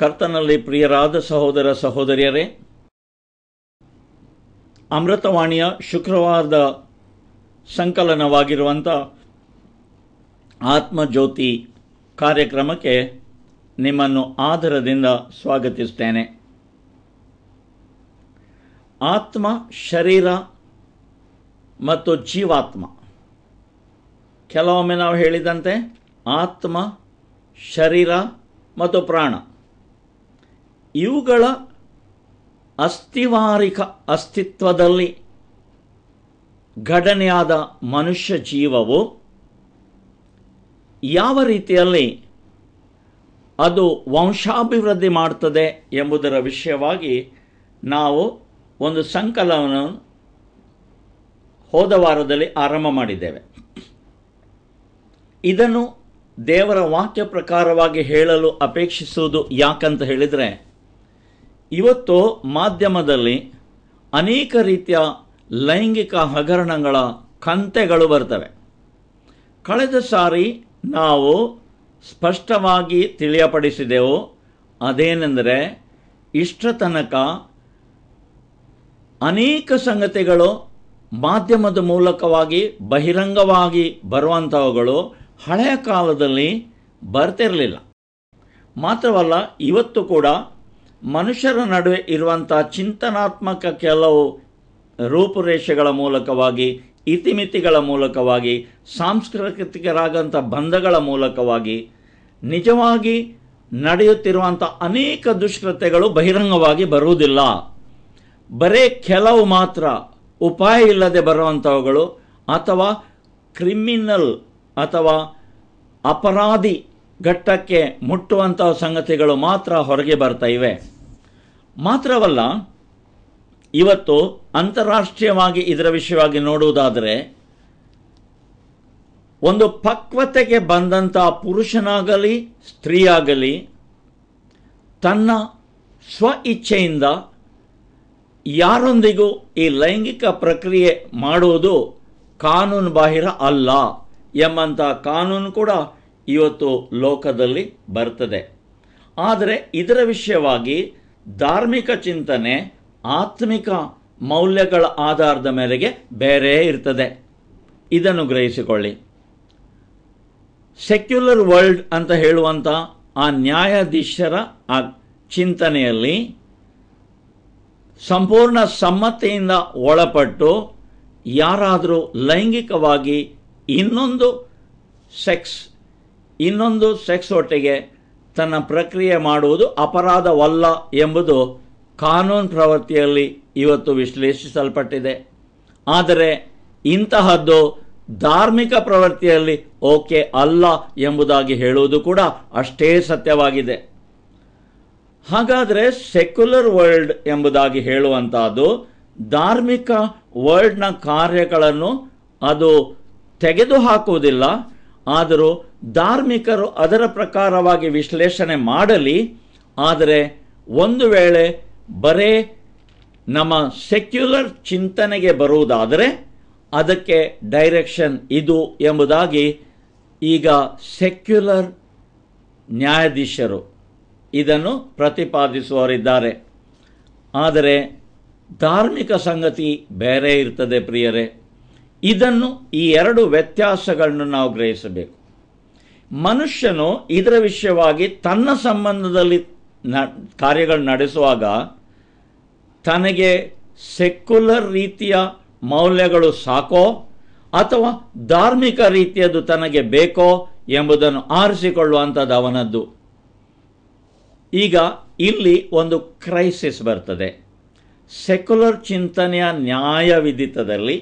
ಕರ್ತನಲ್ಲಿ ಪ್ರಿಯರಾದ ಸಹೋದರ ಸಹೋದರಿಯರೇ ಅಮೃತವಾಣಿಯ ಶುಕ್ರವಾರದ ಸಂಕಲನವಾಗಿರುವಂಥ ಆತ್ಮಜ್ಯೋತಿ ಕಾರ್ಯಕ್ರಮಕ್ಕೆ ನಿಮ್ಮನ್ನು ಆದರದಿಂದ ಸ್ವಾಗತಿಸ್ತೇನೆ ಆತ್ಮ ಶರೀರ ಮತ್ತು ಜೀವಾತ್ಮ ಕೆಲವೊಮ್ಮೆ ನಾವು ಹೇಳಿದಂತೆ ಆತ್ಮ ಶರೀರ ಮತ್ತು ಪ್ರಾಣ ಇವುಗಳ ಅಸ್ಥಿವಾರಿಕ ಅಸ್ತಿತ್ವದಲ್ಲಿ ಘಟನೆಯಾದ ಮನುಷ್ಯ ಜೀವವು ಯಾವ ರೀತಿಯಲ್ಲಿ ಅದು ವಂಶಾಭಿವೃದ್ಧಿ ಮಾಡುತ್ತದೆ ಎಂಬುದರ ವಿಷಯವಾಗಿ ನಾವು ಒಂದು ಸಂಕಲನವನ್ನು ಹೋದ ವಾರದಲ್ಲಿ ಆರಂಭ ಮಾಡಿದ್ದೇವೆ ಇದನ್ನು ದೇವರ ವಾಕ್ಯ ಪ್ರಕಾರವಾಗಿ ಹೇಳಲು ಅಪೇಕ್ಷಿಸುವುದು ಯಾಕಂತ ಹೇಳಿದರೆ ಇವತ್ತು ಮಾಧ್ಯಮದಲ್ಲಿ ಅನೇಕ ರೀತಿಯ ಲೈಂಗಿಕ ಹಗರಣಗಳ ಕಂತೆಗಳು ಬರ್ತವೆ ಕಳೆದ ಸಾರಿ ನಾವು ಸ್ಪಷ್ಟವಾಗಿ ತಿಳಿಯಪಡಿಸಿದೆವು ಅದೇನೆಂದರೆ ಇಷ್ಟತನಕ ಅನೇಕ ಸಂಗತಿಗಳು ಮಾಧ್ಯಮದ ಮೂಲಕವಾಗಿ ಬಹಿರಂಗವಾಗಿ ಬರುವಂಥವುಗಳು ಹಳೆಯ ಕಾಲದಲ್ಲಿ ಬರ್ತಿರಲಿಲ್ಲ ಮಾತ್ರವಲ್ಲ ಇವತ್ತು ಕೂಡ ಮನುಷ್ಯರ ನಡುವೆ ಇರುವಂಥ ಚಿಂತನಾತ್ಮಕ ಕೆಲವು ರೂಪುರೇಷೆಗಳ ಮೂಲಕವಾಗಿ ಇತಿಮಿತಿಗಳ ಮೂಲಕವಾಗಿ ಸಾಂಸ್ಕೃತಿಕರಾದಂಥ ಬಂಧಗಳ ಮೂಲಕವಾಗಿ ನಿಜವಾಗಿ ನಡೆಯುತ್ತಿರುವಂಥ ಅನೇಕ ದುಷ್ಕೃತ್ಯಗಳು ಬಹಿರಂಗವಾಗಿ ಬರುವುದಿಲ್ಲ ಬರೇ ಕೆಲವು ಮಾತ್ರ ಉಪಾಯ ಇಲ್ಲದೆ ಬರುವಂಥವುಗಳು ಅಥವಾ ಕ್ರಿಮಿನಲ್ ಅಥವಾ ಅಪರಾಧಿ ಘಟ್ಟಕ್ಕೆ ಮುಟ್ಟುವಂಥ ಸಂಗತಿಗಳು ಮಾತ್ರ ಹೊರಗೆ ಬರ್ತಾ ಇವೆ ಮಾತ್ರವಲ್ಲ ಇವತ್ತು ಅಂತಾರಾಷ್ಟ್ರೀಯವಾಗಿ ಇದರ ವಿಷಯವಾಗಿ ನೋಡುವುದಾದರೆ ಒಂದು ಪಕ್ವತೆಗೆ ಬಂದಂಥ ಪುರುಷನಾಗಲಿ ಸ್ತ್ರೀಯಾಗಲಿ ತನ್ನ ಸ್ವ ಇಚ್ಛೆಯಿಂದ ಯಾರೊಂದಿಗೂ ಈ ಲೈಂಗಿಕ ಪ್ರಕ್ರಿಯೆ ಮಾಡುವುದು ಕಾನೂನು ಬಾಹಿರ ಅಲ್ಲ ಎಂಬಂಥ ಕಾನೂನು ಕೂಡ ಇವತ್ತು ಲೋಕದಲ್ಲಿ ಬರ್ತದೆ ಆದರೆ ಇದರ ವಿಷಯವಾಗಿ ಧಾರ್ಮಿಕ ಚಿಂತನೆ ಆತ್ಮಿಕ ಮೌಲ್ಯಗಳ ಆಧಾರದ ಮೇರೆಗೆ ಬೇರೆ ಇರ್ತದೆ ಇದನ್ನು ಗ್ರಹಿಸಿಕೊಳ್ಳಿ ಸೆಕ್ಯುಲರ್ ವರ್ಲ್ಡ್ ಅಂತ ಹೇಳುವಂಥ ಆ ನ್ಯಾಯಾಧೀಶರ ಆ ಚಿಂತನೆಯಲ್ಲಿ ಸಂಪೂರ್ಣ ಸಮ್ಮತಿಯಿಂದ ಒಳಪಟ್ಟು ಯಾರಾದರೂ ಲೈಂಗಿಕವಾಗಿ ಇನ್ನೊಂದು ಸೆಕ್ಸ್ ಇನ್ನೊಂದು ಸೆಕ್ಸ್ ಒಟ್ಟಿಗೆ ತನ್ನ ಪ್ರಕ್ರಿಯೆ ಮಾಡುವುದು ಅಪರಾಧವಲ್ಲ ಎಂಬುದು ಕಾನೂನು ಪ್ರವೃತ್ತಿಯಲ್ಲಿ ಇವತ್ತು ವಿಶ್ಲೇಷಿಸಲ್ಪಟ್ಟಿದೆ ಆದರೆ ಇಂತಹದ್ದು ಧಾರ್ಮಿಕ ಪ್ರವೃತ್ತಿಯಲ್ಲಿ ಓಕೆ ಅಲ್ಲ ಎಂಬುದಾಗಿ ಹೇಳುವುದು ಕೂಡ ಅಷ್ಟೇ ಸತ್ಯವಾಗಿದೆ ಹಾಗಾದರೆ ಸೆಕ್ಯುಲರ್ ವರ್ಲ್ಡ್ ಎಂಬುದಾಗಿ ಹೇಳುವಂತಹದ್ದು ಧಾರ್ಮಿಕ ವರ್ಲ್ಡ್ನ ಕಾರ್ಯಗಳನ್ನು ಅದು ತೆಗೆದುಹಾಕುವುದಿಲ್ಲ ಆದರೂ ಧಾರ್ಮಿಕರು ಅದರ ಪ್ರಕಾರವಾಗಿ ವಿಶ್ಲೇಷಣೆ ಮಾಡಲಿ ಆದರೆ ಒಂದು ವೇಳೆ ಬರೇ ನಮ್ಮ ಸೆಕ್ಯುಲರ್ ಚಿಂತನೆಗೆ ಬರುವುದಾದರೆ ಅದಕ್ಕೆ ಡೈರೆಕ್ಷನ್ ಇದು ಎಂಬುದಾಗಿ ಈಗ ಸೆಕ್ಯುಲರ್ ನ್ಯಾಯಾಧೀಶರು ಇದನ್ನು ಪ್ರತಿಪಾದಿಸುವವರಿದ್ದಾರೆ ಆದರೆ ಧಾರ್ಮಿಕ ಸಂಗತಿ ಬೇರೆ ಇರ್ತದೆ ಪ್ರಿಯರೇ ಇದನ್ನು ಈ ಎರಡು ವ್ಯತ್ಯಾಸಗಳನ್ನು ನಾವು ಗ್ರಹಿಸಬೇಕು ಮನುಷ್ಯನು ಇದರ ವಿಷಯವಾಗಿ ತನ್ನ ಸಂಬಂಧದಲ್ಲಿ ನ ಕಾರ್ಯಗಳು ನಡೆಸುವಾಗ ತನಗೆ ಸೆಕ್ಯುಲರ್ ರೀತಿಯ ಮೌಲ್ಯಗಳು ಸಾಕೋ ಅಥವಾ ಧಾರ್ಮಿಕ ರೀತಿಯದ್ದು ತನಗೆ ಬೇಕೋ ಎಂಬುದನ್ನು ಆರಿಸಿಕೊಳ್ಳುವಂಥದ್ದು ಅವನದ್ದು ಈಗ ಇಲ್ಲಿ ಒಂದು ಕ್ರೈಸಿಸ್ ಬರ್ತದೆ ಸೆಕ್ಯುಲರ್ ಚಿಂತನೆಯ ನ್ಯಾಯವಿದಿತದಲ್ಲಿ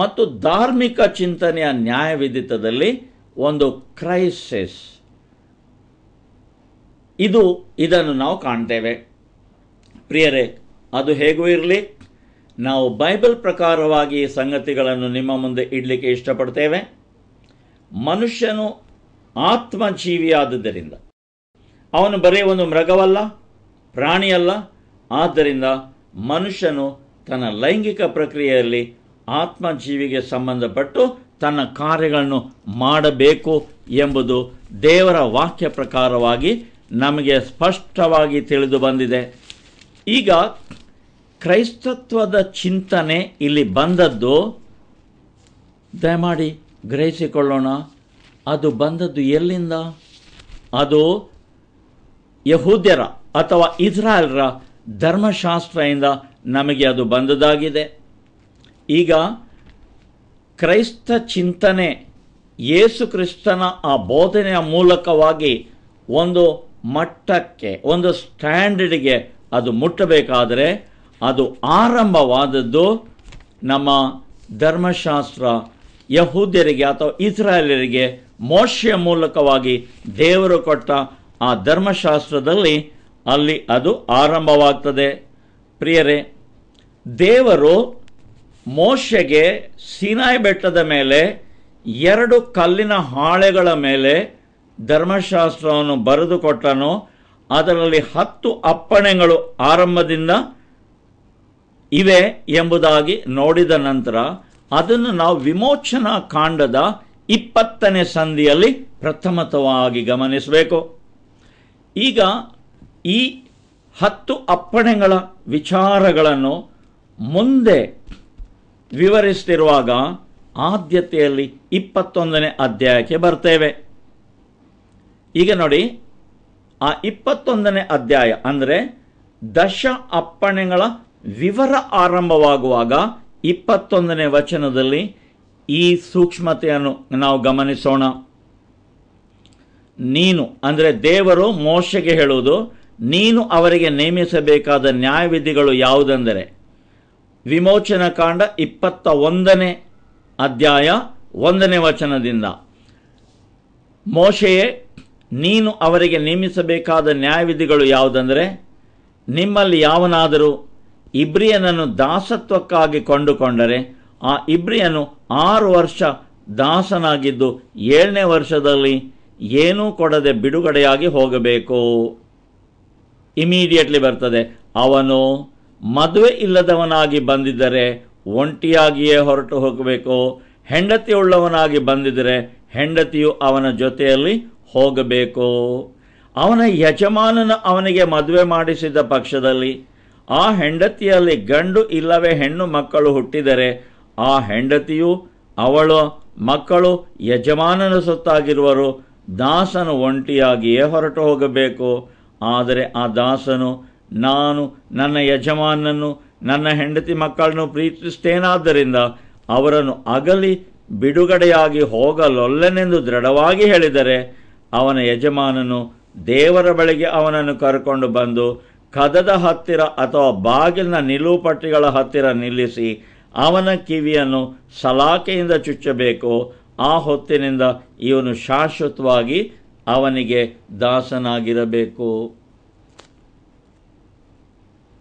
ಮತ್ತು ಧಾರ್ಮಿಕ ಚಿಂತನೆಯ ನ್ಯಾಯವಿದಿತದಲ್ಲಿ ಒಂದು ಕ್ರೈಸಿಸ್ ಇದು ಇದನ್ನು ನಾವು ಕಾಣ್ತೇವೆ ಪ್ರಿಯರೇ ಅದು ಹೇಗೂ ಇರಲಿ ನಾವು ಬೈಬಲ್ ಪ್ರಕಾರವಾಗಿ ಸಂಗತಿಗಳನ್ನು ನಿಮ್ಮ ಮುಂದೆ ಇಡಲಿಕ್ಕೆ ಇಷ್ಟಪಡ್ತೇವೆ ಮನುಷ್ಯನು ಆತ್ಮಜೀವಿಯಾದದ್ದರಿಂದ ಅವನು ಬರೀ ಒಂದು ಮೃಗವಲ್ಲ ಪ್ರಾಣಿಯಲ್ಲ ಆದ್ದರಿಂದ ಮನುಷ್ಯನು ತನ್ನ ಲೈಂಗಿಕ ಪ್ರಕ್ರಿಯೆಯಲ್ಲಿ ಆತ್ಮಜೀವಿಗೆ ಸಂಬಂಧಪಟ್ಟು ತನ್ನ ಕಾರ್ಯಗಳನ್ನು ಮಾಡಬೇಕು ಎಂಬುದು ದೇವರ ವಾಕ್ಯ ಪ್ರಕಾರವಾಗಿ ನಮಗೆ ಸ್ಪಷ್ಟವಾಗಿ ತಿಳಿದು ಬಂದಿದೆ ಈಗ ಕ್ರೈಸ್ತತ್ವದ ಚಿಂತನೆ ಇಲ್ಲಿ ಬಂದದ್ದು ದಯಮಾಡಿ ಗ್ರಹಿಸಿಕೊಳ್ಳೋಣ ಅದು ಬಂದದ್ದು ಎಲ್ಲಿಂದ ಅದು ಯಹೂದ್ಯರ ಅಥವಾ ಇಸ್ರಾಯಲ್ರ ಧರ್ಮಶಾಸ್ತ್ರದಿಂದ ನಮಗೆ ಅದು ಬಂದದಾಗಿದೆ ಈಗ ಕ್ರೈಸ್ತ ಚಿಂತನೆ ಯೇಸು ಕ್ರಿಸ್ತನ ಆ ಬೋಧನೆಯ ಮೂಲಕವಾಗಿ ಒಂದು ಮಟ್ಟಕ್ಕೆ ಒಂದು ಸ್ಟ್ಯಾಂಡರ್ಡ್ಗೆ ಅದು ಮುಟ್ಟಬೇಕಾದರೆ ಅದು ಆರಂಭವಾದದ್ದು ನಮ್ಮ ಧರ್ಮಶಾಸ್ತ್ರ ಯಹೂದ್ಯರಿಗೆ ಅಥವಾ ಇಸ್ರಾಯೇಲರಿಗೆ ಮೋಶೆಯ ಮೂಲಕವಾಗಿ ದೇವರು ಕೊಟ್ಟ ಆ ಧರ್ಮಶಾಸ್ತ್ರದಲ್ಲಿ ಅಲ್ಲಿ ಅದು ಆರಂಭವಾಗ್ತದೆ ಪ್ರಿಯರೇ ದೇವರು ಮೋಶೆಗೆ ಸೀನಾಯಿ ಬೆಟ್ಟದ ಮೇಲೆ ಎರಡು ಕಲ್ಲಿನ ಹಾಳೆಗಳ ಮೇಲೆ ಧರ್ಮಶಾಸ್ತ್ರವನ್ನು ಬರೆದುಕೊಟ್ಟನು ಅದರಲ್ಲಿ ಹತ್ತು ಅಪ್ಪಣೆಗಳು ಆರಂಭದಿಂದ ಇವೆ ಎಂಬುದಾಗಿ ನೋಡಿದ ನಂತರ ಅದನ್ನು ನಾವು ವಿಮೋಚನಾ ಕಾಂಡದ ಇಪ್ಪತ್ತನೇ ಸಂಧಿಯಲ್ಲಿ ಪ್ರಥಮತವಾಗಿ ಗಮನಿಸಬೇಕು ಈಗ ಈ ಹತ್ತು ಅಪ್ಪಣೆಗಳ ವಿಚಾರಗಳನ್ನು ಮುಂದೆ ವಿವರಿಸ್ತಿರುವಾಗ ಆದ್ಯತೆಯಲ್ಲಿ ಇಪ್ಪತ್ತೊಂದನೇ ಅಧ್ಯಾಯಕ್ಕೆ ಬರ್ತೇವೆ ಈಗ ನೋಡಿ ಆ ಇಪ್ಪತ್ತೊಂದನೇ ಅಧ್ಯಾಯ ಅಂದರೆ ದಶ ಅಪ್ಪಣೆಗಳ ವಿವರ ಆರಂಭವಾಗುವಾಗ ಇಪ್ಪತ್ತೊಂದನೇ ವಚನದಲ್ಲಿ ಈ ಸೂಕ್ಷ್ಮತೆಯನ್ನು ನಾವು ಗಮನಿಸೋಣ ನೀನು ಅಂದರೆ ದೇವರು ಮೋಶೆಗೆ ಹೇಳುವುದು ನೀನು ಅವರಿಗೆ ನೇಮಿಸಬೇಕಾದ ನ್ಯಾಯವಿಧಿಗಳು ಯಾವುದೆಂದರೆ ವಿಮೋಚನ ಕಾಂಡ ಇಪ್ಪತ್ತ ಒಂದನೇ ಅಧ್ಯಾಯ ಒಂದನೇ ವಚನದಿಂದ ಮೋಶೆಯೇ ನೀನು ಅವರಿಗೆ ನೇಮಿಸಬೇಕಾದ ನ್ಯಾಯವಿಧಿಗಳು ಯಾವುದಂದರೆ ನಿಮ್ಮಲ್ಲಿ ಯಾವನಾದರೂ ಇಬ್ರಿಯನನ್ನು ದಾಸತ್ವಕ್ಕಾಗಿ ಕೊಂಡುಕೊಂಡರೆ ಆ ಇಬ್ರಿಯನು ಆರು ವರ್ಷ ದಾಸನಾಗಿದ್ದು ಏಳನೇ ವರ್ಷದಲ್ಲಿ ಏನೂ ಕೊಡದೆ ಬಿಡುಗಡೆಯಾಗಿ ಹೋಗಬೇಕು ಇಮಿಡಿಯೇಟ್ಲಿ ಬರ್ತದೆ ಅವನು ಮದುವೆ ಇಲ್ಲದವನಾಗಿ ಬಂದಿದ್ದರೆ ಒಂಟಿಯಾಗಿಯೇ ಹೊರಟು ಹೋಗಬೇಕು ಹೆಂಡತಿಯುಳ್ಳವನಾಗಿ ಬಂದಿದ್ದರೆ ಹೆಂಡತಿಯು ಅವನ ಜೊತೆಯಲ್ಲಿ ಹೋಗಬೇಕು ಅವನ ಯಜಮಾನನ ಅವನಿಗೆ ಮದುವೆ ಮಾಡಿಸಿದ ಪಕ್ಷದಲ್ಲಿ ಆ ಹೆಂಡತಿಯಲ್ಲಿ ಗಂಡು ಇಲ್ಲವೇ ಹೆಣ್ಣು ಮಕ್ಕಳು ಹುಟ್ಟಿದರೆ ಆ ಹೆಂಡತಿಯು ಅವಳು ಮಕ್ಕಳು ಯಜಮಾನನ ಸೊತ್ತಾಗಿರುವರು ದಾಸನು ಒಂಟಿಯಾಗಿಯೇ ಹೊರಟು ಹೋಗಬೇಕು ಆದರೆ ಆ ದಾಸನು ನಾನು ನನ್ನ ಯಜಮಾನನ್ನು ನನ್ನ ಹೆಂಡತಿ ಮಕ್ಕಳನ್ನು ಪ್ರೀತಿಸುತ್ತೇನಾದ್ದರಿಂದ ಅವರನ್ನು ಅಗಲಿ ಬಿಡುಗಡೆಯಾಗಿ ಹೋಗಲೊಲ್ಲನೆಂದು ದೃಢವಾಗಿ ಹೇಳಿದರೆ ಅವನ ಯಜಮಾನನು ದೇವರ ಬಳಿಗೆ ಅವನನ್ನು ಕರ್ಕೊಂಡು ಬಂದು ಕದದ ಹತ್ತಿರ ಅಥವಾ ಬಾಗಿಲಿನ ನಿಲುಪಟ್ಟಿಗಳ ಹತ್ತಿರ ನಿಲ್ಲಿಸಿ ಅವನ ಕಿವಿಯನ್ನು ಸಲಾಕೆಯಿಂದ ಚುಚ್ಚಬೇಕು ಆ ಹೊತ್ತಿನಿಂದ ಇವನು ಶಾಶ್ವತವಾಗಿ ಅವನಿಗೆ ದಾಸನಾಗಿರಬೇಕು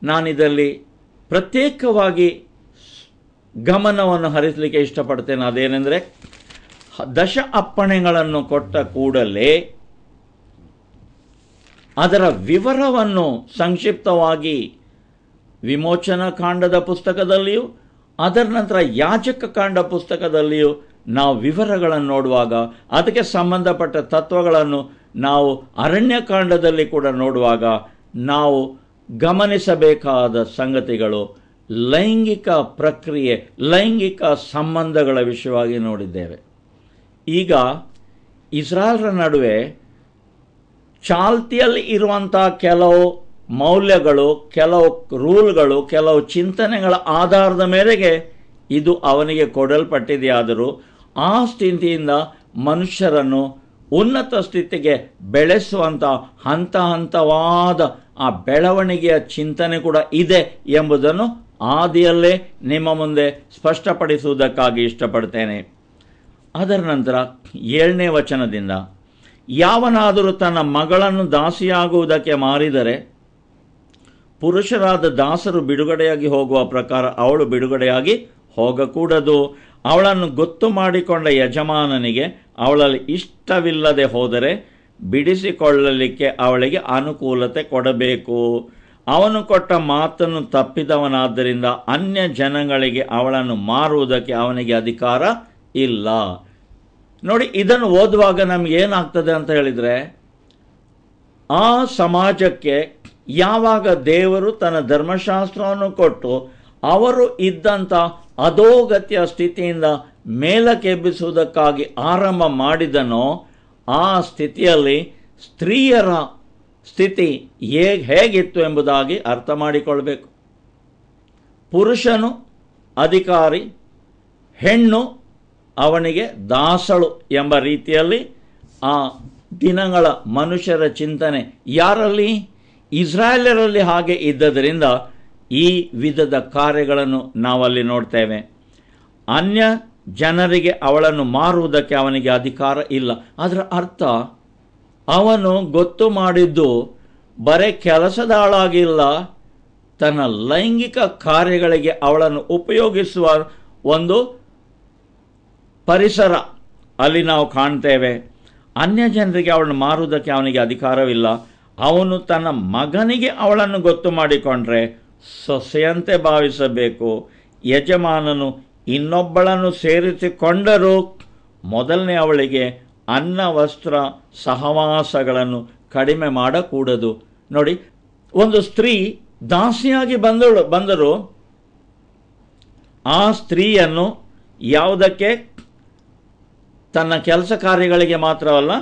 ನಾನಿದರಲ್ಲಿ ಪ್ರತ್ಯೇಕವಾಗಿ ಗಮನವನ್ನು ಹರಿಸಲಿಕ್ಕೆ ಇಷ್ಟಪಡ್ತೇನೆ ಅದೇನೆಂದರೆ ದಶ ಅಪ್ಪಣೆಗಳನ್ನು ಕೊಟ್ಟ ಕೂಡಲೇ ಅದರ ವಿವರವನ್ನು ಸಂಕ್ಷಿಪ್ತವಾಗಿ ವಿಮೋಚನಾ ಕಾಂಡದ ಪುಸ್ತಕದಲ್ಲಿಯೂ ಅದರ ನಂತರ ಯಾಜಕ ಕಾಂಡ ಪುಸ್ತಕದಲ್ಲಿಯೂ ನಾವು ವಿವರಗಳನ್ನು ನೋಡುವಾಗ ಅದಕ್ಕೆ ಸಂಬಂಧಪಟ್ಟ ತತ್ವಗಳನ್ನು ನಾವು ಅರಣ್ಯಕಾಂಡದಲ್ಲಿ ಕೂಡ ನೋಡುವಾಗ ನಾವು ಗಮನಿಸಬೇಕಾದ ಸಂಗತಿಗಳು ಲೈಂಗಿಕ ಪ್ರಕ್ರಿಯೆ ಲೈಂಗಿಕ ಸಂಬಂಧಗಳ ವಿಷಯವಾಗಿ ನೋಡಿದ್ದೇವೆ ಈಗ ಇಸ್ರಾಲ್ರ ನಡುವೆ ಚಾಲ್ತಿಯಲ್ಲಿ ಇರುವಂಥ ಕೆಲವು ಮೌಲ್ಯಗಳು ಕೆಲವು ರೂಲ್ಗಳು ಕೆಲವು ಚಿಂತನೆಗಳ ಆಧಾರದ ಮೇರೆಗೆ ಇದು ಅವನಿಗೆ ಕೊಡಲ್ಪಟ್ಟಿದೆಯಾದರೂ ಆ ಸ್ಥಿತಿಯಿಂದ ಮನುಷ್ಯರನ್ನು ಉನ್ನತ ಸ್ಥಿತಿಗೆ ಬೆಳೆಸುವಂಥ ಹಂತ ಹಂತವಾದ ಆ ಬೆಳವಣಿಗೆಯ ಚಿಂತನೆ ಕೂಡ ಇದೆ ಎಂಬುದನ್ನು ಆದಿಯಲ್ಲೇ ನಿಮ್ಮ ಮುಂದೆ ಸ್ಪಷ್ಟಪಡಿಸುವುದಕ್ಕಾಗಿ ಇಷ್ಟಪಡ್ತೇನೆ ಅದರ ನಂತರ ಏಳನೇ ವಚನದಿಂದ ಯಾವನಾದರೂ ತನ್ನ ಮಗಳನ್ನು ದಾಸಿಯಾಗುವುದಕ್ಕೆ ಮಾರಿದರೆ ಪುರುಷರಾದ ದಾಸರು ಬಿಡುಗಡೆಯಾಗಿ ಹೋಗುವ ಪ್ರಕಾರ ಅವಳು ಬಿಡುಗಡೆಯಾಗಿ ಹೋಗಕೂಡದು ಅವಳನ್ನು ಗೊತ್ತು ಮಾಡಿಕೊಂಡ ಯಜಮಾನನಿಗೆ ಅವಳಲ್ಲಿ ಇಷ್ಟವಿಲ್ಲದೆ ಹೋದರೆ ಬಿಡಿಸಿಕೊಳ್ಳಲಿಕ್ಕೆ ಅವಳಿಗೆ ಅನುಕೂಲತೆ ಕೊಡಬೇಕು ಅವನು ಕೊಟ್ಟ ಮಾತನ್ನು ತಪ್ಪಿದವನಾದ್ದರಿಂದ ಅನ್ಯ ಜನಗಳಿಗೆ ಅವಳನ್ನು ಮಾರುವುದಕ್ಕೆ ಅವನಿಗೆ ಅಧಿಕಾರ ಇಲ್ಲ ನೋಡಿ ಇದನ್ನು ಓದುವಾಗ ನಮಗೇನಾಗ್ತದೆ ಏನಾಗ್ತದೆ ಅಂತ ಹೇಳಿದರೆ ಆ ಸಮಾಜಕ್ಕೆ ಯಾವಾಗ ದೇವರು ತನ್ನ ಧರ್ಮಶಾಸ್ತ್ರವನ್ನು ಕೊಟ್ಟು ಅವರು ಇದ್ದಂಥ ಅಧೋಗತಿಯ ಸ್ಥಿತಿಯಿಂದ ಮೇಲಕ್ಕೆಬ್ಬಿಸುವುದಕ್ಕಾಗಿ ಆರಂಭ ಮಾಡಿದನೋ ಆ ಸ್ಥಿತಿಯಲ್ಲಿ ಸ್ತ್ರೀಯರ ಸ್ಥಿತಿ ಹೇಗೆ ಹೇಗಿತ್ತು ಎಂಬುದಾಗಿ ಅರ್ಥ ಮಾಡಿಕೊಳ್ಬೇಕು ಪುರುಷನು ಅಧಿಕಾರಿ ಹೆಣ್ಣು ಅವನಿಗೆ ದಾಸಳು ಎಂಬ ರೀತಿಯಲ್ಲಿ ಆ ದಿನಗಳ ಮನುಷ್ಯರ ಚಿಂತನೆ ಯಾರಲ್ಲಿ ಇಸ್ರಾಯೇಲರಲ್ಲಿ ಹಾಗೆ ಇದ್ದದರಿಂದ ಈ ವಿಧದ ಕಾರ್ಯಗಳನ್ನು ನಾವಲ್ಲಿ ನೋಡ್ತೇವೆ ಅನ್ಯ ಜನರಿಗೆ ಅವಳನ್ನು ಮಾರುವುದಕ್ಕೆ ಅವನಿಗೆ ಅಧಿಕಾರ ಇಲ್ಲ ಅದರ ಅರ್ಥ ಅವನು ಗೊತ್ತು ಮಾಡಿದ್ದು ಬರೇ ಕೆಲಸದಾಳಾಗಿಲ್ಲ ತನ್ನ ಲೈಂಗಿಕ ಕಾರ್ಯಗಳಿಗೆ ಅವಳನ್ನು ಉಪಯೋಗಿಸುವ ಒಂದು ಪರಿಸರ ಅಲ್ಲಿ ನಾವು ಕಾಣ್ತೇವೆ ಅನ್ಯ ಜನರಿಗೆ ಅವಳನ್ನು ಮಾರುವುದಕ್ಕೆ ಅವನಿಗೆ ಅಧಿಕಾರವಿಲ್ಲ ಅವನು ತನ್ನ ಮಗನಿಗೆ ಅವಳನ್ನು ಗೊತ್ತು ಮಾಡಿಕೊಂಡ್ರೆ ಸೊಸೆಯಂತೆ ಭಾವಿಸಬೇಕು ಯಜಮಾನನು ಇನ್ನೊಬ್ಬಳನ್ನು ಸೇರಿಸಿಕೊಂಡರೂ ಮೊದಲನೇ ಅವಳಿಗೆ ಅನ್ನ ವಸ್ತ್ರ ಸಹವಾಸಗಳನ್ನು ಕಡಿಮೆ ಮಾಡಕೂಡದು ನೋಡಿ ಒಂದು ಸ್ತ್ರೀ ದಾಸಿಯಾಗಿ ಬಂದಳು ಬಂದರು ಆ ಸ್ತ್ರೀಯನ್ನು ಯಾವುದಕ್ಕೆ ತನ್ನ ಕೆಲಸ ಕಾರ್ಯಗಳಿಗೆ ಮಾತ್ರವಲ್ಲ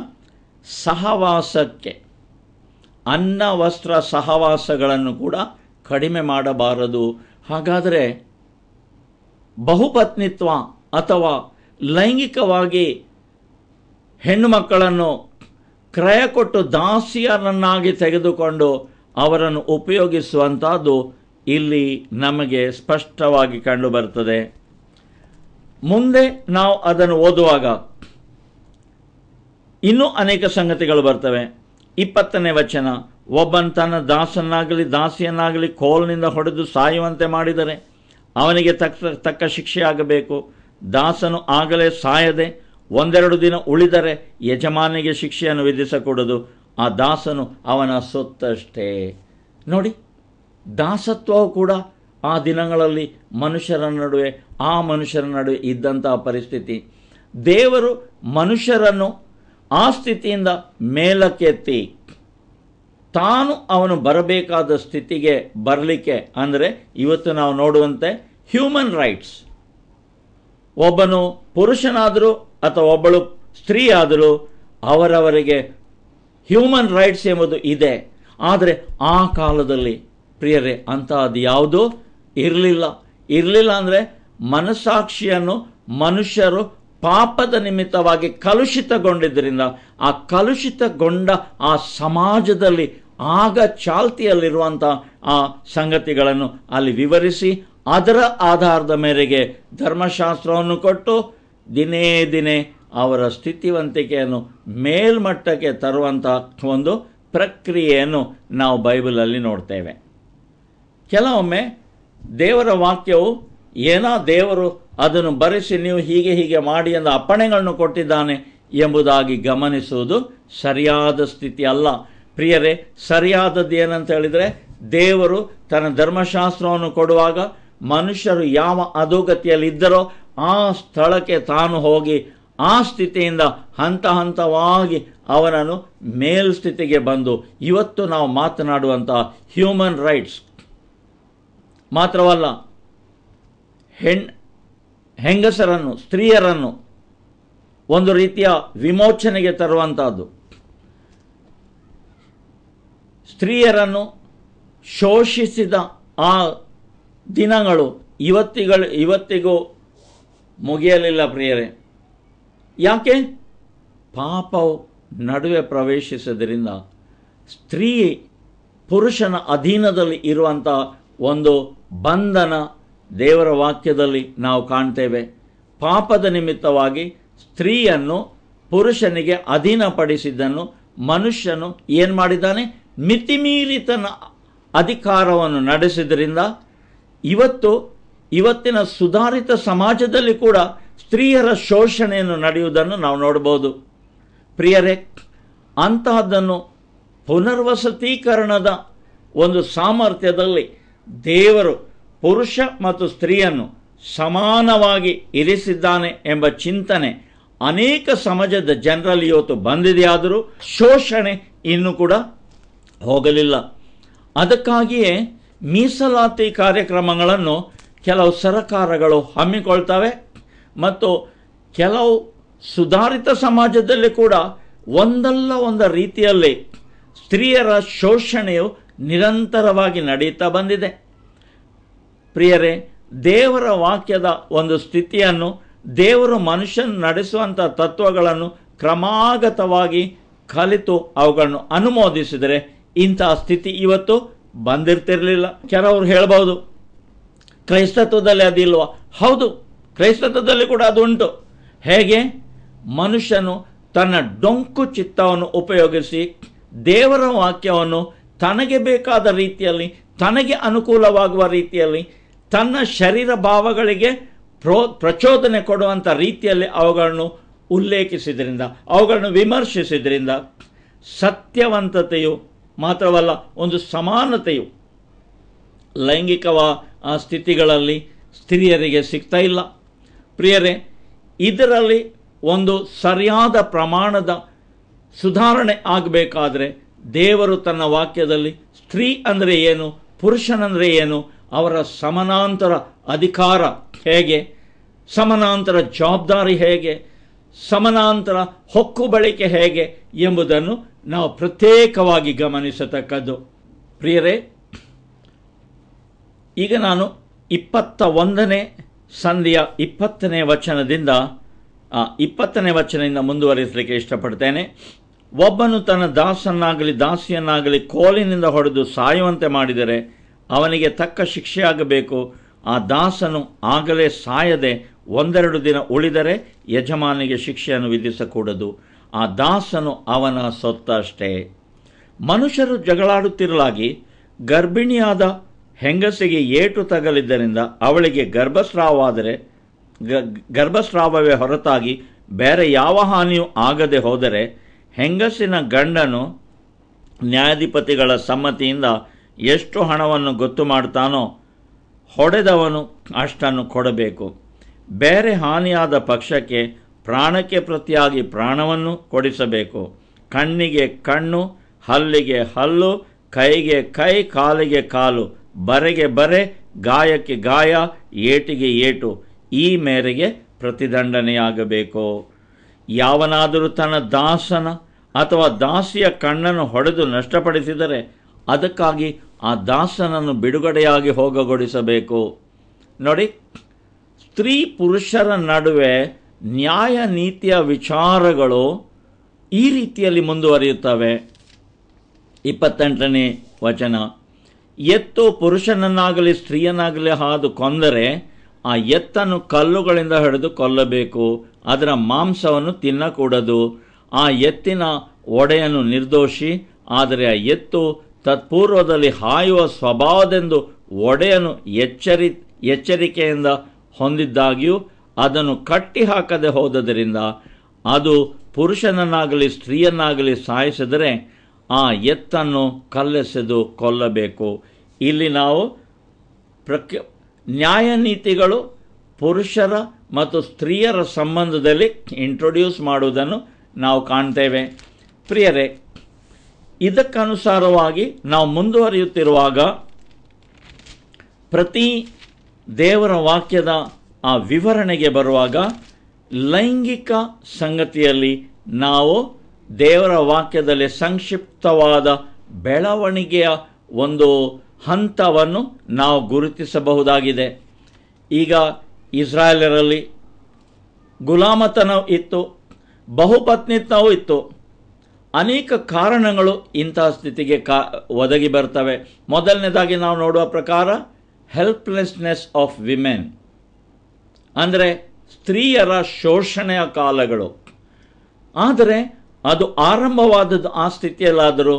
ಸಹವಾಸಕ್ಕೆ ಅನ್ನ ವಸ್ತ್ರ ಸಹವಾಸಗಳನ್ನು ಕೂಡ ಕಡಿಮೆ ಮಾಡಬಾರದು ಹಾಗಾದರೆ ಬಹುಪತ್ನಿತ್ವ ಅಥವಾ ಲೈಂಗಿಕವಾಗಿ ಹೆಣ್ಣು ಮಕ್ಕಳನ್ನು ಕ್ರಯ ಕೊಟ್ಟು ದಾಸಿಯರನ್ನಾಗಿ ತೆಗೆದುಕೊಂಡು ಅವರನ್ನು ಉಪಯೋಗಿಸುವಂಥದ್ದು ಇಲ್ಲಿ ನಮಗೆ ಸ್ಪಷ್ಟವಾಗಿ ಕಂಡುಬರುತ್ತದೆ ಮುಂದೆ ನಾವು ಅದನ್ನು ಓದುವಾಗ ಇನ್ನೂ ಅನೇಕ ಸಂಗತಿಗಳು ಬರ್ತವೆ ಇಪ್ಪತ್ತನೇ ವಚನ ಒಬ್ಬನ ತನ್ನ ದಾಸನಾಗಲಿ ದಾಸಿಯನ್ನಾಗಲಿ ಕೋಲ್ನಿಂದ ಹೊಡೆದು ಸಾಯುವಂತೆ ಮಾಡಿದರೆ ಅವನಿಗೆ ತಕ್ಕ ತಕ್ಕ ಆಗಬೇಕು ದಾಸನು ಆಗಲೇ ಸಾಯದೆ ಒಂದೆರಡು ದಿನ ಉಳಿದರೆ ಯಜಮಾನಿಗೆ ಶಿಕ್ಷೆಯನ್ನು ವಿಧಿಸಕೂಡದು ಆ ದಾಸನು ಅವನ ಸೊತ್ತಷ್ಟೇ ನೋಡಿ ದಾಸತ್ವವು ಕೂಡ ಆ ದಿನಗಳಲ್ಲಿ ಮನುಷ್ಯರ ನಡುವೆ ಆ ಮನುಷ್ಯರ ನಡುವೆ ಇದ್ದಂತಹ ಪರಿಸ್ಥಿತಿ ದೇವರು ಮನುಷ್ಯರನ್ನು ಆ ಸ್ಥಿತಿಯಿಂದ ಮೇಲಕ್ಕೆತ್ತಿ ತಾನು ಅವನು ಬರಬೇಕಾದ ಸ್ಥಿತಿಗೆ ಬರಲಿಕ್ಕೆ ಅಂದರೆ ಇವತ್ತು ನಾವು ನೋಡುವಂತೆ ಹ್ಯೂಮನ್ ರೈಟ್ಸ್ ಒಬ್ಬನು ಪುರುಷನಾದರೂ ಅಥವಾ ಒಬ್ಬಳು ಸ್ತ್ರೀ ಆದರೂ ಅವರವರಿಗೆ ಹ್ಯೂಮನ್ ರೈಟ್ಸ್ ಎಂಬುದು ಇದೆ ಆದರೆ ಆ ಕಾಲದಲ್ಲಿ ಪ್ರಿಯರೇ ಅದು ಯಾವುದೂ ಇರಲಿಲ್ಲ ಇರಲಿಲ್ಲ ಅಂದರೆ ಮನಸ್ಸಾಕ್ಷಿಯನ್ನು ಮನುಷ್ಯರು ಪಾಪದ ನಿಮಿತ್ತವಾಗಿ ಕಲುಷಿತಗೊಂಡಿದ್ದರಿಂದ ಆ ಕಲುಷಿತಗೊಂಡ ಆ ಸಮಾಜದಲ್ಲಿ ಆಗ ಚಾಲ್ತಿಯಲ್ಲಿರುವಂಥ ಆ ಸಂಗತಿಗಳನ್ನು ಅಲ್ಲಿ ವಿವರಿಸಿ ಅದರ ಆಧಾರದ ಮೇರೆಗೆ ಧರ್ಮಶಾಸ್ತ್ರವನ್ನು ಕೊಟ್ಟು ದಿನೇ ದಿನೇ ಅವರ ಸ್ಥಿತಿವಂತಿಕೆಯನ್ನು ಮೇಲ್ಮಟ್ಟಕ್ಕೆ ತರುವಂತಹ ಒಂದು ಪ್ರಕ್ರಿಯೆಯನ್ನು ನಾವು ಬೈಬಲಲ್ಲಿ ನೋಡ್ತೇವೆ ಕೆಲವೊಮ್ಮೆ ದೇವರ ವಾಕ್ಯವು ಏನೋ ದೇವರು ಅದನ್ನು ಬರೆಸಿ ನೀವು ಹೀಗೆ ಹೀಗೆ ಮಾಡಿ ಎಂದು ಅಪ್ಪಣೆಗಳನ್ನು ಕೊಟ್ಟಿದ್ದಾನೆ ಎಂಬುದಾಗಿ ಗಮನಿಸುವುದು ಸರಿಯಾದ ಸ್ಥಿತಿ ಅಲ್ಲ ಪ್ರಿಯರೇ ಸರಿಯಾದದ್ದು ಏನಂತ ಹೇಳಿದರೆ ದೇವರು ತನ್ನ ಧರ್ಮಶಾಸ್ತ್ರವನ್ನು ಕೊಡುವಾಗ ಮನುಷ್ಯರು ಯಾವ ಅಧೋಗತಿಯಲ್ಲಿದ್ದರೋ ಆ ಸ್ಥಳಕ್ಕೆ ತಾನು ಹೋಗಿ ಆ ಸ್ಥಿತಿಯಿಂದ ಹಂತ ಹಂತವಾಗಿ ಅವನನ್ನು ಮೇಲ್ಸ್ಥಿತಿಗೆ ಬಂದು ಇವತ್ತು ನಾವು ಮಾತನಾಡುವಂತಹ ಹ್ಯೂಮನ್ ರೈಟ್ಸ್ ಮಾತ್ರವಲ್ಲ ಹೆಣ್ ಹೆಂಗಸರನ್ನು ಸ್ತ್ರೀಯರನ್ನು ಒಂದು ರೀತಿಯ ವಿಮೋಚನೆಗೆ ತರುವಂಥದ್ದು ಸ್ತ್ರೀಯರನ್ನು ಶೋಷಿಸಿದ ಆ ದಿನಗಳು ಇವತ್ತಿಗಳು ಇವತ್ತಿಗೂ ಮುಗಿಯಲಿಲ್ಲ ಪ್ರಿಯರೇ ಯಾಕೆ ಪಾಪವು ನಡುವೆ ಪ್ರವೇಶಿಸೋದ್ರಿಂದ ಸ್ತ್ರೀ ಪುರುಷನ ಅಧೀನದಲ್ಲಿ ಇರುವಂಥ ಒಂದು ಬಂಧನ ದೇವರ ವಾಕ್ಯದಲ್ಲಿ ನಾವು ಕಾಣ್ತೇವೆ ಪಾಪದ ನಿಮಿತ್ತವಾಗಿ ಸ್ತ್ರೀಯನ್ನು ಪುರುಷನಿಗೆ ಅಧೀನಪಡಿಸಿದ್ದನ್ನು ಮನುಷ್ಯನು ಏನು ಮಾಡಿದ್ದಾನೆ ಮಿತಿಮೀರಿತನ ಅಧಿಕಾರವನ್ನು ನಡೆಸಿದ್ರಿಂದ ಇವತ್ತು ಇವತ್ತಿನ ಸುಧಾರಿತ ಸಮಾಜದಲ್ಲಿ ಕೂಡ ಸ್ತ್ರೀಯರ ಶೋಷಣೆಯನ್ನು ನಡೆಯುವುದನ್ನು ನಾವು ನೋಡಬಹುದು ಪ್ರಿಯರೇ ಅಂತಹದ್ದನ್ನು ಪುನರ್ವಸತೀಕರಣದ ಒಂದು ಸಾಮರ್ಥ್ಯದಲ್ಲಿ ದೇವರು ಪುರುಷ ಮತ್ತು ಸ್ತ್ರೀಯನ್ನು ಸಮಾನವಾಗಿ ಇರಿಸಿದ್ದಾನೆ ಎಂಬ ಚಿಂತನೆ ಅನೇಕ ಸಮಾಜದ ಜನರಲ್ಲಿ ಇವತ್ತು ಬಂದಿದೆಯಾದರೂ ಶೋಷಣೆ ಇನ್ನೂ ಕೂಡ ಹೋಗಲಿಲ್ಲ ಅದಕ್ಕಾಗಿಯೇ ಮೀಸಲಾತಿ ಕಾರ್ಯಕ್ರಮಗಳನ್ನು ಕೆಲವು ಸರಕಾರಗಳು ಹಮ್ಮಿಕೊಳ್ತವೆ ಮತ್ತು ಕೆಲವು ಸುಧಾರಿತ ಸಮಾಜದಲ್ಲಿ ಕೂಡ ಒಂದಲ್ಲ ಒಂದು ರೀತಿಯಲ್ಲಿ ಸ್ತ್ರೀಯರ ಶೋಷಣೆಯು ನಿರಂತರವಾಗಿ ನಡೆಯುತ್ತಾ ಬಂದಿದೆ ಪ್ರಿಯರೇ ದೇವರ ವಾಕ್ಯದ ಒಂದು ಸ್ಥಿತಿಯನ್ನು ದೇವರು ಮನುಷ್ಯನ ನಡೆಸುವಂಥ ತತ್ವಗಳನ್ನು ಕ್ರಮಾಗತವಾಗಿ ಕಲಿತು ಅವುಗಳನ್ನು ಅನುಮೋದಿಸಿದರೆ ಇಂಥ ಸ್ಥಿತಿ ಇವತ್ತು ಬಂದಿರ್ತಿರ್ಲಿಲ್ಲ ಕೆಲವರು ಹೇಳ್ಬೋದು ಕ್ರೈಸ್ತತ್ವದಲ್ಲಿ ಅದಿಲ್ವ ಹೌದು ಕ್ರೈಸ್ತತ್ವದಲ್ಲಿ ಕೂಡ ಅದುಂಟು ಹೇಗೆ ಮನುಷ್ಯನು ತನ್ನ ಡೊಂಕು ಚಿತ್ತವನ್ನು ಉಪಯೋಗಿಸಿ ದೇವರ ವಾಕ್ಯವನ್ನು ತನಗೆ ಬೇಕಾದ ರೀತಿಯಲ್ಲಿ ತನಗೆ ಅನುಕೂಲವಾಗುವ ರೀತಿಯಲ್ಲಿ ತನ್ನ ಶರೀರ ಭಾವಗಳಿಗೆ ಪ್ರೋ ಪ್ರಚೋದನೆ ಕೊಡುವಂಥ ರೀತಿಯಲ್ಲಿ ಅವುಗಳನ್ನು ಉಲ್ಲೇಖಿಸಿದ್ರಿಂದ ಅವುಗಳನ್ನು ವಿಮರ್ಶಿಸಿದ್ರಿಂದ ಸತ್ಯವಂತತೆಯು ಮಾತ್ರವಲ್ಲ ಒಂದು ಸಮಾನತೆಯು ಲೈಂಗಿಕವ ಸ್ಥಿತಿಗಳಲ್ಲಿ ಸ್ತ್ರೀಯರಿಗೆ ಸಿಗ್ತಾ ಇಲ್ಲ ಪ್ರಿಯರೇ ಇದರಲ್ಲಿ ಒಂದು ಸರಿಯಾದ ಪ್ರಮಾಣದ ಸುಧಾರಣೆ ಆಗಬೇಕಾದರೆ ದೇವರು ತನ್ನ ವಾಕ್ಯದಲ್ಲಿ ಸ್ತ್ರೀ ಅಂದರೆ ಏನು ಪುರುಷನಂದರೆ ಏನು ಅವರ ಸಮಾನಾಂತರ ಅಧಿಕಾರ ಹೇಗೆ ಸಮಾನಾಂತರ ಜವಾಬ್ದಾರಿ ಹೇಗೆ ಸಮಾನಾಂತರ ಹೊಕ್ಕು ಬಳಕೆ ಹೇಗೆ ಎಂಬುದನ್ನು ನಾವು ಪ್ರತ್ಯೇಕವಾಗಿ ಗಮನಿಸತಕ್ಕದ್ದು ಪ್ರಿಯರೇ ಈಗ ನಾನು ಇಪ್ಪತ್ತ ಒಂದನೇ ಸಂಧಿಯ ಇಪ್ಪತ್ತನೇ ವಚನದಿಂದ ಇಪ್ಪತ್ತನೇ ವಚನದಿಂದ ಮುಂದುವರಿಸಲಿಕ್ಕೆ ಇಷ್ಟಪಡ್ತೇನೆ ಒಬ್ಬನು ತನ್ನ ದಾಸನ್ನಾಗಲಿ ದಾಸಿಯನ್ನಾಗಲಿ ಕೋಲಿನಿಂದ ಹೊಡೆದು ಸಾಯುವಂತೆ ಮಾಡಿದರೆ ಅವನಿಗೆ ತಕ್ಕ ಶಿಕ್ಷೆಯಾಗಬೇಕು ಆ ದಾಸನು ಆಗಲೇ ಸಾಯದೆ ಒಂದೆರಡು ದಿನ ಉಳಿದರೆ ಯಜಮಾನಿಗೆ ಶಿಕ್ಷೆಯನ್ನು ವಿಧಿಸಕೂಡದು ಆ ದಾಸನು ಅವನ ಸೊತ್ತಷ್ಟೇ ಮನುಷ್ಯರು ಜಗಳಾಡುತ್ತಿರಲಾಗಿ ಗರ್ಭಿಣಿಯಾದ ಹೆಂಗಸಿಗೆ ಏಟು ತಗಲಿದ್ದರಿಂದ ಅವಳಿಗೆ ಗರ್ಭಸ್ರಾವಾದರೆ ಗರ್ಭಸ್ರಾವವೇ ಹೊರತಾಗಿ ಬೇರೆ ಯಾವ ಹಾನಿಯೂ ಆಗದೆ ಹೋದರೆ ಹೆಂಗಸಿನ ಗಂಡನು ನ್ಯಾಯಾಧಿಪತಿಗಳ ಸಮ್ಮತಿಯಿಂದ ಎಷ್ಟು ಹಣವನ್ನು ಗೊತ್ತು ಮಾಡ್ತಾನೋ ಹೊಡೆದವನು ಅಷ್ಟನ್ನು ಕೊಡಬೇಕು ಬೇರೆ ಹಾನಿಯಾದ ಪಕ್ಷಕ್ಕೆ ಪ್ರಾಣಕ್ಕೆ ಪ್ರತಿಯಾಗಿ ಪ್ರಾಣವನ್ನು ಕೊಡಿಸಬೇಕು ಕಣ್ಣಿಗೆ ಕಣ್ಣು ಹಲ್ಲಿಗೆ ಹಲ್ಲು ಕೈಗೆ ಕೈ ಕಾಲಿಗೆ ಕಾಲು ಬರೆಗೆ ಬರೆ ಗಾಯಕ್ಕೆ ಗಾಯ ಏಟಿಗೆ ಏಟು ಈ ಮೇರೆಗೆ ಪ್ರತಿದಂಡನೆಯಾಗಬೇಕು ಯಾವನಾದರೂ ತನ್ನ ದಾಸನ ಅಥವಾ ದಾಸಿಯ ಕಣ್ಣನ್ನು ಹೊಡೆದು ನಷ್ಟಪಡಿಸಿದರೆ ಅದಕ್ಕಾಗಿ ಆ ದಾಸನನ್ನು ಬಿಡುಗಡೆಯಾಗಿ ಹೋಗಗೊಡಿಸಬೇಕು ನೋಡಿ ಸ್ತ್ರೀ ಪುರುಷರ ನಡುವೆ ನ್ಯಾಯ ನೀತಿಯ ವಿಚಾರಗಳು ಈ ರೀತಿಯಲ್ಲಿ ಮುಂದುವರಿಯುತ್ತವೆ ಇಪ್ಪತ್ತೆಂಟನೇ ವಚನ ಎತ್ತು ಪುರುಷನನ್ನಾಗಲಿ ಸ್ತ್ರೀಯನ್ನಾಗಲಿ ಹಾದು ಕೊಂದರೆ ಆ ಎತ್ತನ್ನು ಕಲ್ಲುಗಳಿಂದ ಹಿಡಿದು ಕೊಲ್ಲಬೇಕು ಅದರ ಮಾಂಸವನ್ನು ತಿನ್ನಕೂಡದು ಆ ಎತ್ತಿನ ಒಡೆಯನು ನಿರ್ದೋಷಿ ಆದರೆ ಆ ಎತ್ತು ತತ್ಪೂರ್ವದಲ್ಲಿ ಹಾಯುವ ಸ್ವಭಾವದೆಂದು ಒಡೆಯನು ಎಚ್ಚರಿ ಎಚ್ಚರಿಕೆಯಿಂದ ಹೊಂದಿದ್ದಾಗಿಯೂ ಅದನ್ನು ಕಟ್ಟಿ ಹಾಕದೆ ಹೋದದರಿಂದ ಅದು ಪುರುಷನನ್ನಾಗಲಿ ಸ್ತ್ರೀಯನ್ನಾಗಲಿ ಸಾಯಿಸಿದರೆ ಆ ಎತ್ತನ್ನು ಕಲ್ಲೆಸೆದು ಕೊಲ್ಲಬೇಕು ಇಲ್ಲಿ ನಾವು ಪ್ರಕ್ಯ ನ್ಯಾಯ ನೀತಿಗಳು ಪುರುಷರ ಮತ್ತು ಸ್ತ್ರೀಯರ ಸಂಬಂಧದಲ್ಲಿ ಇಂಟ್ರೊಡ್ಯೂಸ್ ಮಾಡುವುದನ್ನು ನಾವು ಕಾಣ್ತೇವೆ ಪ್ರಿಯರೇ ಇದಕ್ಕನುಸಾರವಾಗಿ ನಾವು ಮುಂದುವರಿಯುತ್ತಿರುವಾಗ ಪ್ರತಿ ದೇವರ ವಾಕ್ಯದ ಆ ವಿವರಣೆಗೆ ಬರುವಾಗ ಲೈಂಗಿಕ ಸಂಗತಿಯಲ್ಲಿ ನಾವು ದೇವರ ವಾಕ್ಯದಲ್ಲಿ ಸಂಕ್ಷಿಪ್ತವಾದ ಬೆಳವಣಿಗೆಯ ಒಂದು ಹಂತವನ್ನು ನಾವು ಗುರುತಿಸಬಹುದಾಗಿದೆ ಈಗ ಇಸ್ರಾಯೇಲರಲ್ಲಿ ಗುಲಾಮತನ ಇತ್ತು ಬಹುಪತ್ನಿತ್ವವೂ ಇತ್ತು ಅನೇಕ ಕಾರಣಗಳು ಇಂತಹ ಸ್ಥಿತಿಗೆ ಕಾ ಒದಗಿ ಬರ್ತವೆ ಮೊದಲನೇದಾಗಿ ನಾವು ನೋಡುವ ಪ್ರಕಾರ ಹೆಲ್ಪ್ಲೆಸ್ನೆಸ್ ಆಫ್ ವಿಮೆನ್ ಅಂದರೆ ಸ್ತ್ರೀಯರ ಶೋಷಣೆಯ ಕಾಲಗಳು ಆದರೆ ಅದು ಆರಂಭವಾದದ್ದು ಆ ಸ್ಥಿತಿಯಲ್ಲಾದರೂ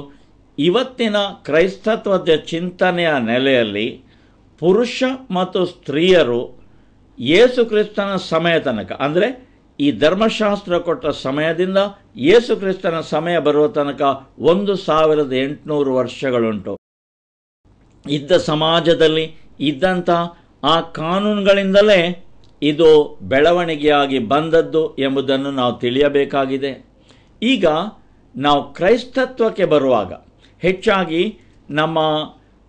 ಇವತ್ತಿನ ಕ್ರೈಸ್ತತ್ವದ ಚಿಂತನೆಯ ನೆಲೆಯಲ್ಲಿ ಪುರುಷ ಮತ್ತು ಸ್ತ್ರೀಯರು ಯೇಸು ಕ್ರಿಸ್ತನ ಸಮಯ ತನಕ ಅಂದರೆ ಈ ಧರ್ಮಶಾಸ್ತ್ರ ಕೊಟ್ಟ ಸಮಯದಿಂದ ಯೇಸು ಕ್ರಿಸ್ತನ ಸಮಯ ಬರುವ ತನಕ ಒಂದು ಸಾವಿರದ ಎಂಟುನೂರು ವರ್ಷಗಳುಂಟು ಇದ್ದ ಸಮಾಜದಲ್ಲಿ ಇದ್ದಂಥ ಆ ಕಾನೂನುಗಳಿಂದಲೇ ಇದು ಬೆಳವಣಿಗೆಯಾಗಿ ಬಂದದ್ದು ಎಂಬುದನ್ನು ನಾವು ತಿಳಿಯಬೇಕಾಗಿದೆ ಈಗ ನಾವು ಕ್ರೈಸ್ತತ್ವಕ್ಕೆ ಬರುವಾಗ ಹೆಚ್ಚಾಗಿ ನಮ್ಮ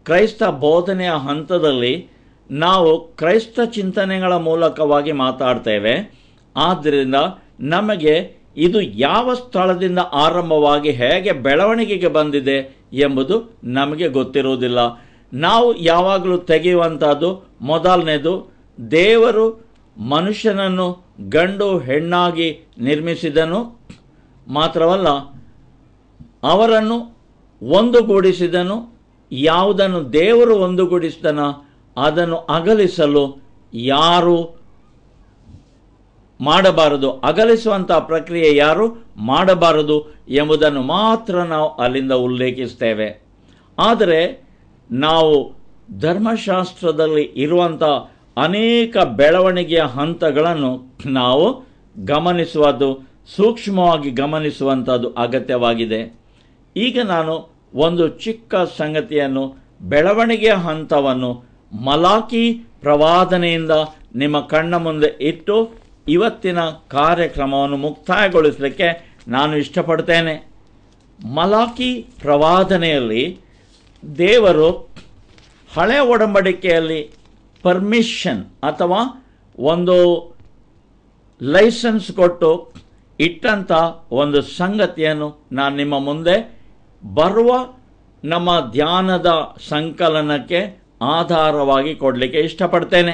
ಕ್ರೈಸ್ತ ಬೋಧನೆಯ ಹಂತದಲ್ಲಿ ನಾವು ಕ್ರೈಸ್ತ ಚಿಂತನೆಗಳ ಮೂಲಕವಾಗಿ ಮಾತಾಡ್ತೇವೆ ಆದ್ದರಿಂದ ನಮಗೆ ಇದು ಯಾವ ಸ್ಥಳದಿಂದ ಆರಂಭವಾಗಿ ಹೇಗೆ ಬೆಳವಣಿಗೆಗೆ ಬಂದಿದೆ ಎಂಬುದು ನಮಗೆ ಗೊತ್ತಿರುವುದಿಲ್ಲ ನಾವು ಯಾವಾಗಲೂ ತೆಗೆಯುವಂಥದ್ದು ಮೊದಲನೇದು ದೇವರು ಮನುಷ್ಯನನ್ನು ಗಂಡು ಹೆಣ್ಣಾಗಿ ನಿರ್ಮಿಸಿದನು ಮಾತ್ರವಲ್ಲ ಅವರನ್ನು ಒಂದುಗೂಡಿಸಿದನು ಯಾವುದನ್ನು ದೇವರು ಒಂದುಗೂಡಿಸಿದನ ಅದನ್ನು ಅಗಲಿಸಲು ಯಾರು ಮಾಡಬಾರದು ಅಗಲಿಸುವಂಥ ಪ್ರಕ್ರಿಯೆ ಯಾರು ಮಾಡಬಾರದು ಎಂಬುದನ್ನು ಮಾತ್ರ ನಾವು ಅಲ್ಲಿಂದ ಉಲ್ಲೇಖಿಸ್ತೇವೆ ಆದರೆ ನಾವು ಧರ್ಮಶಾಸ್ತ್ರದಲ್ಲಿ ಇರುವಂಥ ಅನೇಕ ಬೆಳವಣಿಗೆಯ ಹಂತಗಳನ್ನು ನಾವು ಗಮನಿಸುವುದು ಸೂಕ್ಷ್ಮವಾಗಿ ಗಮನಿಸುವಂಥದ್ದು ಅಗತ್ಯವಾಗಿದೆ ಈಗ ನಾನು ಒಂದು ಚಿಕ್ಕ ಸಂಗತಿಯನ್ನು ಬೆಳವಣಿಗೆಯ ಹಂತವನ್ನು ಮಲಾಕಿ ಪ್ರವಾದನೆಯಿಂದ ನಿಮ್ಮ ಕಣ್ಣ ಮುಂದೆ ಇಟ್ಟು ಇವತ್ತಿನ ಕಾರ್ಯಕ್ರಮವನ್ನು ಮುಕ್ತಾಯಗೊಳಿಸಲಿಕ್ಕೆ ನಾನು ಇಷ್ಟಪಡ್ತೇನೆ ಮಲಾಕಿ ಪ್ರವಾದನೆಯಲ್ಲಿ ದೇವರು ಹಳೆ ಒಡಂಬಡಿಕೆಯಲ್ಲಿ ಪರ್ಮಿಷನ್ ಅಥವಾ ಒಂದು ಲೈಸೆನ್ಸ್ ಕೊಟ್ಟು ಇಟ್ಟಂಥ ಒಂದು ಸಂಗತಿಯನ್ನು ನಾನು ನಿಮ್ಮ ಮುಂದೆ ಬರುವ ನಮ್ಮ ಧ್ಯಾನದ ಸಂಕಲನಕ್ಕೆ ಆಧಾರವಾಗಿ ಕೊಡಲಿಕ್ಕೆ ಇಷ್ಟಪಡ್ತೇನೆ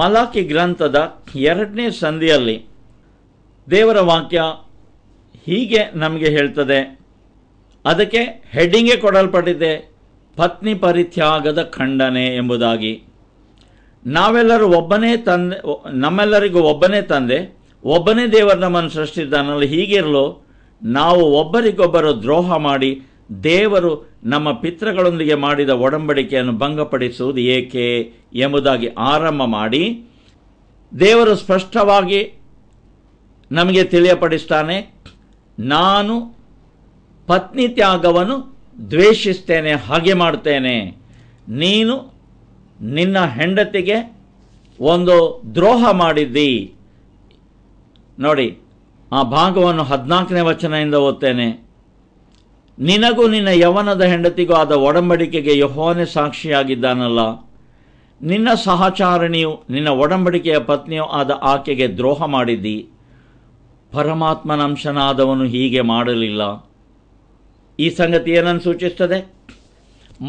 ಮಲಾಖಿ ಗ್ರಂಥದ ಎರಡನೇ ಸಂಧಿಯಲ್ಲಿ ದೇವರ ವಾಕ್ಯ ಹೀಗೆ ನಮಗೆ ಹೇಳ್ತದೆ ಅದಕ್ಕೆ ಹೆಡ್ಡಿಂಗೇ ಕೊಡಲ್ಪಟ್ಟಿದೆ ಪತ್ನಿ ಪರಿತ್ಯಾಗದ ಖಂಡನೆ ಎಂಬುದಾಗಿ ನಾವೆಲ್ಲರೂ ಒಬ್ಬನೇ ತಂದೆ ನಮ್ಮೆಲ್ಲರಿಗೂ ಒಬ್ಬನೇ ತಂದೆ ಒಬ್ಬನೇ ದೇವರ ನಮ್ಮನ್ನು ಸೃಷ್ಟಿಸಿದ್ದಾನಲ್ಲ ಹೀಗಿರಲು ನಾವು ಒಬ್ಬರಿಗೊಬ್ಬರು ದ್ರೋಹ ಮಾಡಿ ದೇವರು ನಮ್ಮ ಪಿತೃಗಳೊಂದಿಗೆ ಮಾಡಿದ ಒಡಂಬಡಿಕೆಯನ್ನು ಭಂಗಪಡಿಸುವುದು ಏಕೆ ಎಂಬುದಾಗಿ ಆರಂಭ ಮಾಡಿ ದೇವರು ಸ್ಪಷ್ಟವಾಗಿ ನಮಗೆ ತಿಳಿಯಪಡಿಸ್ತಾನೆ ನಾನು ಪತ್ನಿ ತ್ಯಾಗವನ್ನು ದ್ವೇಷಿಸ್ತೇನೆ ಹಾಗೆ ಮಾಡ್ತೇನೆ ನೀನು ನಿನ್ನ ಹೆಂಡತಿಗೆ ಒಂದು ದ್ರೋಹ ಮಾಡಿದ್ದಿ ನೋಡಿ ಆ ಭಾಗವನ್ನು ಹದಿನಾಲ್ಕನೇ ವಚನದಿಂದ ಓದ್ತೇನೆ ನಿನಗೂ ನಿನ್ನ ಯವನದ ಹೆಂಡತಿಗೂ ಆದ ಒಡಂಬಡಿಕೆಗೆ ಯಹೋನೆ ಸಾಕ್ಷಿಯಾಗಿದ್ದಾನಲ್ಲ ನಿನ್ನ ಸಹಚಾರಣಿಯು ನಿನ್ನ ಒಡಂಬಡಿಕೆಯ ಪತ್ನಿಯು ಆದ ಆಕೆಗೆ ದ್ರೋಹ ಮಾಡಿದ್ದಿ ಪರಮಾತ್ಮನಂಶನಾದವನು ಹೀಗೆ ಮಾಡಲಿಲ್ಲ ಈ ಸಂಗತಿ ಏನನ್ನು ಸೂಚಿಸ್ತದೆ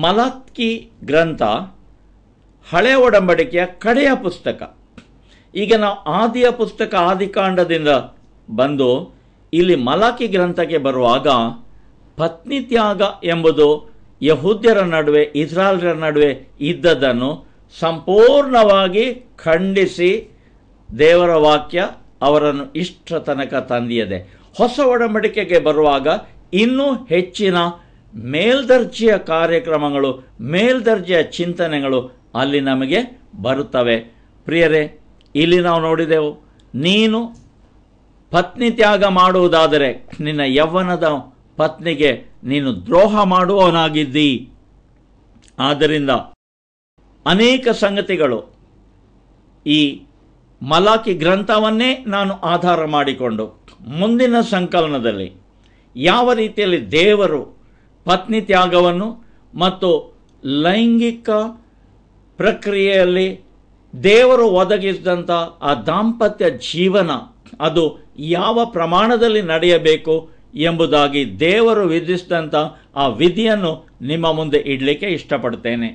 ಮಲತ್ಕಿ ಗ್ರಂಥ ಹಳೆಯ ಒಡಂಬಡಿಕೆಯ ಕಡೆಯ ಪುಸ್ತಕ ಈಗ ನಾವು ಆದಿಯ ಪುಸ್ತಕ ಆದಿಕಾಂಡದಿಂದ ಬಂದು ಇಲ್ಲಿ ಮಲಾಕಿ ಗ್ರಂಥಕ್ಕೆ ಬರುವಾಗ ಪತ್ನಿ ತ್ಯಾಗ ಎಂಬುದು ಯಹೂದ್ಯರ ನಡುವೆ ಇಸ್ರಾಲ್ರ ನಡುವೆ ಇದ್ದದನ್ನು ಸಂಪೂರ್ಣವಾಗಿ ಖಂಡಿಸಿ ದೇವರ ವಾಕ್ಯ ಅವರನ್ನು ಇಷ್ಟ ತನಕ ತಂದಿಯದೆ ಹೊಸ ಒಡಂಬಡಿಕೆಗೆ ಬರುವಾಗ ಇನ್ನೂ ಹೆಚ್ಚಿನ ಮೇಲ್ದರ್ಜೆಯ ಕಾರ್ಯಕ್ರಮಗಳು ಮೇಲ್ದರ್ಜೆಯ ಚಿಂತನೆಗಳು ಅಲ್ಲಿ ನಮಗೆ ಬರುತ್ತವೆ ಪ್ರಿಯರೇ ಇಲ್ಲಿ ನಾವು ನೋಡಿದೆವು ನೀನು ಪತ್ನಿ ತ್ಯಾಗ ಮಾಡುವುದಾದರೆ ನಿನ್ನ ಯೌವನದ ಪತ್ನಿಗೆ ನೀನು ದ್ರೋಹ ಮಾಡುವವನಾಗಿದ್ದಿ ಆದ್ದರಿಂದ ಅನೇಕ ಸಂಗತಿಗಳು ಈ ಮಲಾಕಿ ಗ್ರಂಥವನ್ನೇ ನಾನು ಆಧಾರ ಮಾಡಿಕೊಂಡು ಮುಂದಿನ ಸಂಕಲನದಲ್ಲಿ ಯಾವ ರೀತಿಯಲ್ಲಿ ದೇವರು ಪತ್ನಿ ತ್ಯಾಗವನ್ನು ಮತ್ತು ಲೈಂಗಿಕ ಪ್ರಕ್ರಿಯೆಯಲ್ಲಿ ದೇವರು ಒದಗಿಸಿದಂಥ ಆ ದಾಂಪತ್ಯ ಜೀವನ ಅದು ಯಾವ ಪ್ರಮಾಣದಲ್ಲಿ ನಡೆಯಬೇಕು ಎಂಬುದಾಗಿ ದೇವರು ವಿಧಿಸಿದಂಥ ಆ ವಿಧಿಯನ್ನು ನಿಮ್ಮ ಮುಂದೆ ಇಡಲಿಕ್ಕೆ ಇಷ್ಟಪಡ್ತೇನೆ